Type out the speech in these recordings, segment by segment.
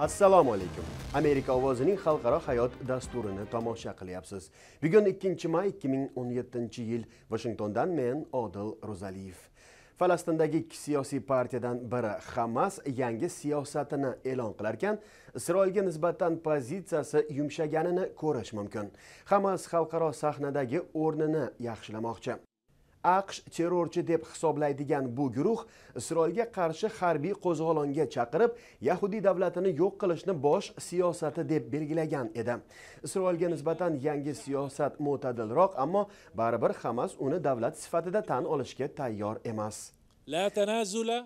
assalomu alaykum amerika ovozining xalqaro hayot dasturini tomosha qilyapsiz bugun 2 may 2017 yil vashingtondan men odil ro'zaliyev falastindagi ikki siyosiy partiyadan biri hamas yangi siyosatini e'lon qilarkan isroilga nisbatan pozitsiyasi yumshaganini ko'rish mumkin hamas xalqaro sahnadagi o'rnini yaxshilamoqchi aqsh terrorchi deb hisoblaydigan bu guruh isroilga qarshi harbiy qo'zg'olonga chaqirib yahudiy davlatini yo'q qilishni bosh siyosati deb belgilagan edi isroilga nisbatan yangi siyosat mo'tadilroq ammo baribir hamas uni davlat sifatida tan olishga tayyor emas la tanazula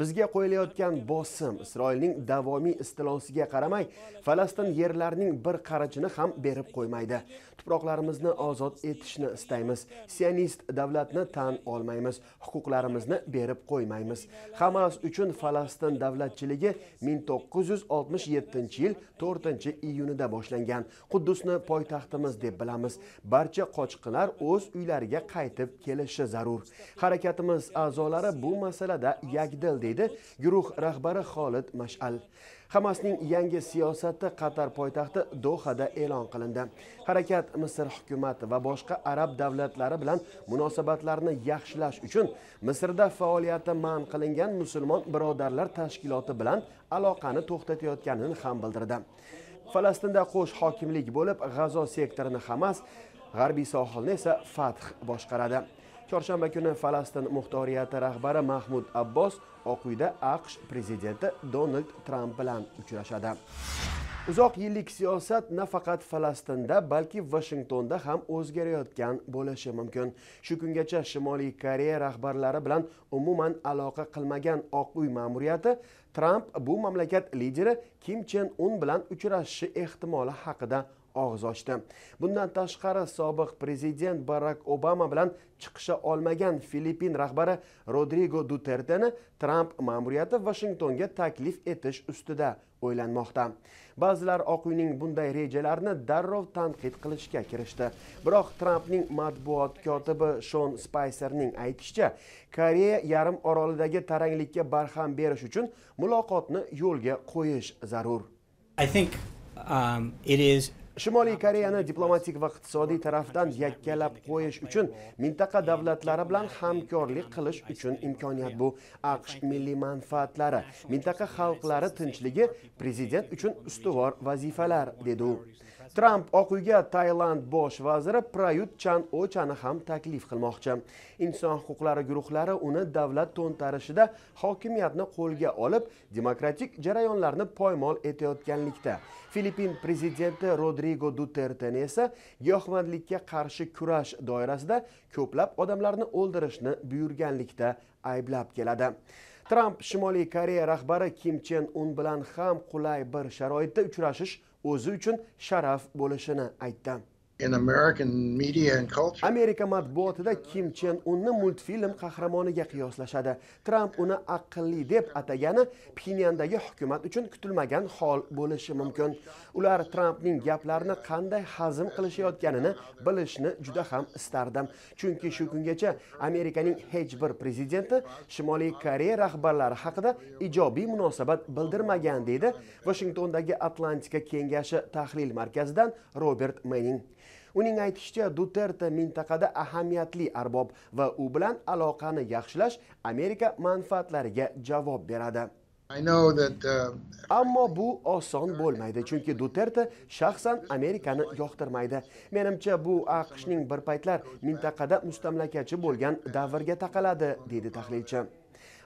bizga qo'yilayotgan bosim isroilning davomiy istilosiga qaramay falastin yerlarining bir qarachini ham berib qo'ymaydi tuproqlarimizni ozod etishni istaymiz sionist davlatni tan olmaymiz huquqlarimizni berib qo'ymaymiz hamas uchun falastin davlatchiligi 1967 yil 4 iyunida boshlangan quddusni poytaxtimiz deb bilamiz barcha qochqinlar o'z uylariga qaytib kelishi zarur harakatimiz majlis a'zolari bu masalada yakdil deydi guruh rahbari Xolid Mash'al. Hamasning yangi siyosati Qatar poytaxti Dohada e'lon qilindi. Harakat Misr hukumati va boshqa arab davlatlari bilan munosabatlarni yaxshilash uchun Misrda faoliyati man qilingan musulmon birodarlar tashkiloti bilan aloqani to'xtatayotganini ham bildirdi. Falastinda qo'sh hokimlik bo'lib, G'azo sektorini Hamas, g'arbiy sohilni esa Fath boshqaradi. chorshanba kuni falastin muxtoriyati rahbari mahmud abbos oq uyda aqsh prezidenti donald tramp bilan uchrashadi uzoq yillik siyosat nafaqat falastinda balki vashingtonda ham o'zgarayotgan bo'lishi mumkin shu kungacha shimoliy koreya rahbarlari bilan umuman aloqa qilmagan oq uy ma'muriyati tramp bu mamlakat lideri kim chen un bilan uchrashishi ehtimoli haqida og'iz ochdi bundan tashqari sobiq prezident barak obama bilan chiqisha olmagan filippin rahbari rodrigo duterteni tramp ma'muriyati vashingtonga taklif etish ustida o'ylanmoqda ba'zilar oq uyning bunday rejalarini darrov tanqid qilishga kirishdi biroq trampning matbuot kotibi shon spayserning aytishicha koreya yarim orolidagi taranglikka barham berish uchun muloqotni yo'lga qo'yish zarur i think um, it is shimoliy koreyani diplomatik va iqtisodiy tarafdan yakkalab qo'yish uchun mintaqa davlatlari bilan hamkorlik qilish uchun imkoniyat bu aqsh milliy manfaatlari mintaqa xalqlari tinchligi prezident uchun ustuvor vazifalar dedi u tramp oq uyga tailand bosh vaziri prayut chan ochani ham taklif qilmoqchi inson huquqlari guruhlari uni davlat to'ntarishida hokimiyatni qo'lga olib demokratik jarayonlarni poymol etayotganlikda filippin prezidenti rodrigo duterteni esa giyohvandlikka qarshi kurash doirasida ko'plab odamlarni o'ldirishni buyurganlikda ayblab keladi tramp shimoliy koreya rahbari kim chen un bilan ham qulay bir sharoitda uchrashish o'zi uchun sharaf bo'lishini aytdi amerika matbuotida kim chen unni multfilm qahramoniga qiyoslashadi tramp uni aqlli deb atagani pinyandagi hukumat uchun kutilmagan hol bo'lishi mumkin ular trampning gaplarini qanday hazm qilishayotganini bilishni juda ham istardim chunki shu kungacha amerikaning hech bir prezidenti shimoliy koreya rahbarlari haqida ijobiy munosabat bildirmagan deydi washingtondagi atlantika kengashi tahlil markazidan robert mening uning aytishicha duterte mintaqada ahamiyatli arbob va u bilan aloqani yaxshilash amerika manfaatlariga javob beradi uh, ammo bu oson bo'lmaydi chunki duterte shaxsan amerikani yoqtirmaydi menimcha bu aqshning bir paytlar mintaqada mustamlakachi bo'lgan davrga taqaladi deydi tahlilchi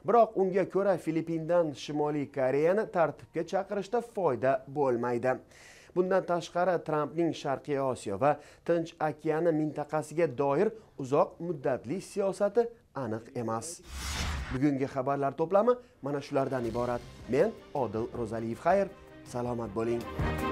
biroq unga ko'ra filippindan shimoliy koreyani tartibga chaqirishda foyda bo'lmaydi bundan tashqari trampning sharqiy osiyo va tinch okeani mintaqasiga doir uzoq muddatli siyosati aniq emas bugungi xabarlar to'plami mana shulardan iborat men odil ro'zaliyev xayr salomat bo'ling